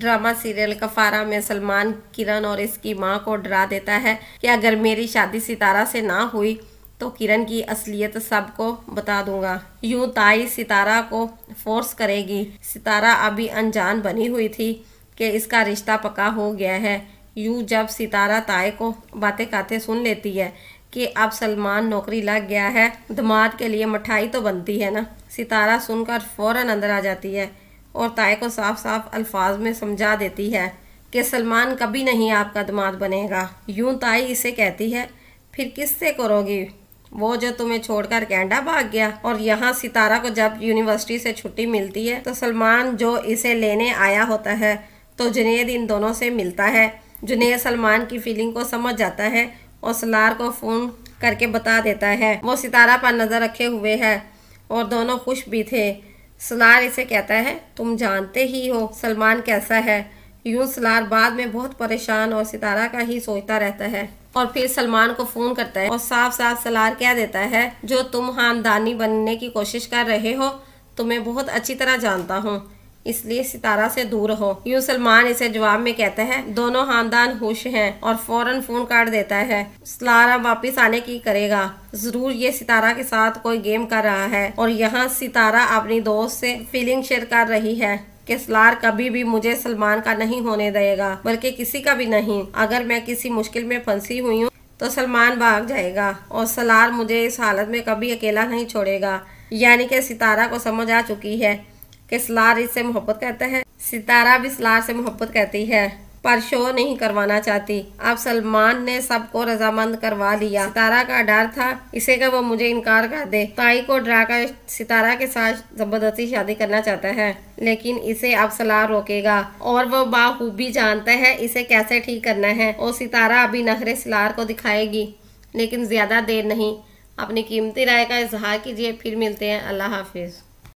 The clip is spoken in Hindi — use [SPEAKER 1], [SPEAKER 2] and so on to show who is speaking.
[SPEAKER 1] ड्रामा सीरियल कफारा में सलमान किरण और इसकी मां को डरा देता है कि अगर मेरी शादी सितारा से ना हुई तो किरण की असलियत सबको बता दूंगा यूं ताई सितारा को फोर्स करेगी सितारा अभी अनजान बनी हुई थी कि इसका रिश्ता पक्का हो गया है यूं जब सितारा ताई को बातें काते सुन लेती है कि अब सलमान नौकरी लग गया है दमाद के लिए मिठाई तो बनती है ना सितारा सुनकर फ़ौर अंदर आ जाती है और ताय को साफ साफ अल्फाज में समझा देती है कि सलमान कभी नहीं आपका दमाद बनेगा यूं ताई इसे कहती है फिर किससे करोगी वो जो तुम्हें छोड़कर कैंडा भाग गया और यहाँ सितारा को जब यूनिवर्सिटी से छुट्टी मिलती है तो सलमान जो इसे लेने आया होता है तो जुनेद इन दोनों से मिलता है जुनेद सलमान की फीलिंग को समझ जाता है और सलार को फ़ोन करके बता देता है वो सितारा पर नज़र रखे हुए है और दोनों खुश भी थे सलार इसे कहता है तुम जानते ही हो सलमान कैसा है यूं सलार बाद में बहुत परेशान और सितारा का ही सोचता रहता है और फिर सलमान को फ़ोन करता है और साफ साफ सलार कह देता है जो तुम खानदानी बनने की कोशिश कर रहे हो तुम्हें तो बहुत अच्छी तरह जानता हूँ इसलिए सितारा से दूर हो यूं सलमान इसे जवाब में कहते हैं दोनों खानदान खुश हैं और फौरन फोन काट देता है सलारा वापस आने की करेगा जरूर ये सितारा के साथ कोई गेम कर रहा है और यहाँ सितारा अपनी दोस्त से फीलिंग शेयर कर रही है कि सलार कभी भी मुझे सलमान का नहीं होने देगा बल्कि किसी का भी नहीं अगर मैं किसी मुश्किल में फंसी हुई हूँ तो सलमान भाग जाएगा और सलार मुझे इस हालत में कभी अकेला नहीं छोड़ेगा यानी कि सितारा को समझ आ चुकी है सलार इससे मोहब्बत करता है सितारा भी सलार से मोहब्बत करती है पर शो नहीं करवाना चाहती अब सलमान ने सबको रजामंद करवा लिया सितारा का डर था इसे का वो मुझे इनकार कर दे ताई को डराकर सितारा के साथ जबरदस्ती शादी करना चाहता है लेकिन इसे अब सलार रोकेगा और वो बाखूबी जानता है इसे कैसे ठीक करना है और सितारा अभी नखरे सलार को दिखाएगी लेकिन ज़्यादा देर नहीं अपनी कीमती राय का इजहार कीजिए फिर मिलते हैं अल्लाह हाफिज़